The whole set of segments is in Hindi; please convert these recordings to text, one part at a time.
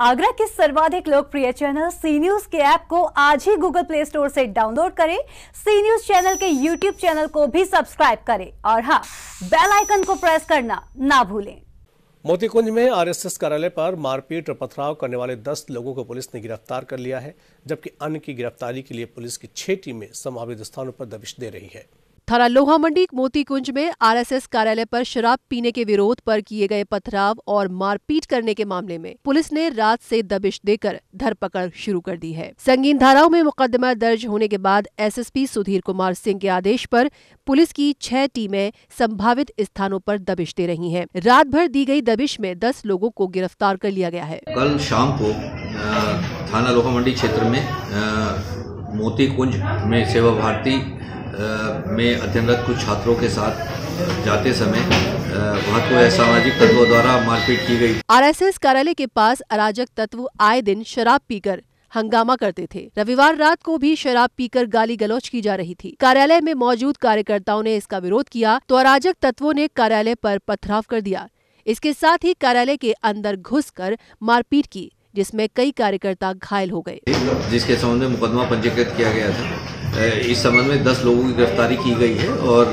आगरा के सर्वाधिक लोकप्रिय चैनल सी न्यूज के ऐप को आज ही गूगल प्ले स्टोर से डाउनलोड करें सी न्यूज चैनल के यूट्यूब चैनल को भी सब्सक्राइब करें और हाँ बेल आइकन को प्रेस करना ना भूलें मोतीकुंज में आरएसएस कार्यालय पर मारपीट और पथराव करने वाले 10 लोगों को पुलिस ने गिरफ्तार कर लिया है जबकि अन्य की गिरफ्तारी के लिए पुलिस की छह टीमें संभावित स्थानों पर दबिश दे रही है थाना लोहा मंडी मोती कुंज में आरएसएस कार्यालय पर शराब पीने के विरोध पर किए गए पथराव और मारपीट करने के मामले में पुलिस ने रात से दबिश देकर धरपकड़ शुरू कर दी है संगीन धाराओं में मुकदमा दर्ज होने के बाद एसएसपी सुधीर कुमार सिंह के आदेश पर पुलिस की छह टीमें संभावित स्थानों पर दबिश दे रही है रात भर दी गयी दबिश में दस लोगों को गिरफ्तार कर लिया गया है कल शाम को थाना लोहा मंडी क्षेत्र में मोती कुंज में सेवा भारती में अध्ययनरत कुछ छात्रों के साथ जाते समय वहाँ को सामाजिक तत्वों द्वारा मारपीट की गई। आरएसएस कार्यालय के पास अराजक तत्व आए दिन शराब पीकर हंगामा करते थे रविवार रात को भी शराब पीकर गाली गलौच की जा रही थी कार्यालय में मौजूद कार्यकर्ताओं ने इसका विरोध किया तो अराजक तत्वों ने कार्यालय पर पथराव कर दिया इसके साथ ही कार्यालय के अंदर घुसकर मारपीट की जिसमें कई कार्यकर्ता घायल हो गए जिसके संबंध में मुकदमा पंजीकृत किया गया था इस संबंध में 10 लोगों की गिरफ्तारी की गई है और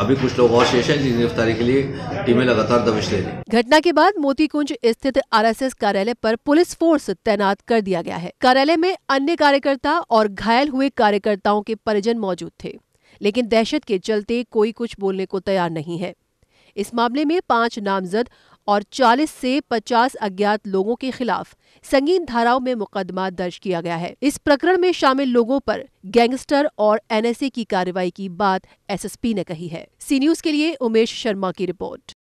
अभी कुछ लोग और शेष हैं जिन गिरफ्तारी के लिए टीमें लगातार दबिश ले रही घटना के बाद मोतीकुंज स्थित आरएसएस कार्यालय पर पुलिस फोर्स तैनात कर दिया गया है कार्यालय में अन्य कार्यकर्ता और घायल हुए कार्यकर्ताओं के परिजन मौजूद थे लेकिन दहशत के चलते कोई कुछ बोलने को तैयार नहीं है इस मामले में पांच नामजद और 40 से 50 अज्ञात लोगों के खिलाफ संगीन धाराओं में मुकदमा दर्ज किया गया है इस प्रकरण में शामिल लोगों पर गैंगस्टर और एनएसए की कार्रवाई की बात एसएसपी ने कही है सी न्यूज के लिए उमेश शर्मा की रिपोर्ट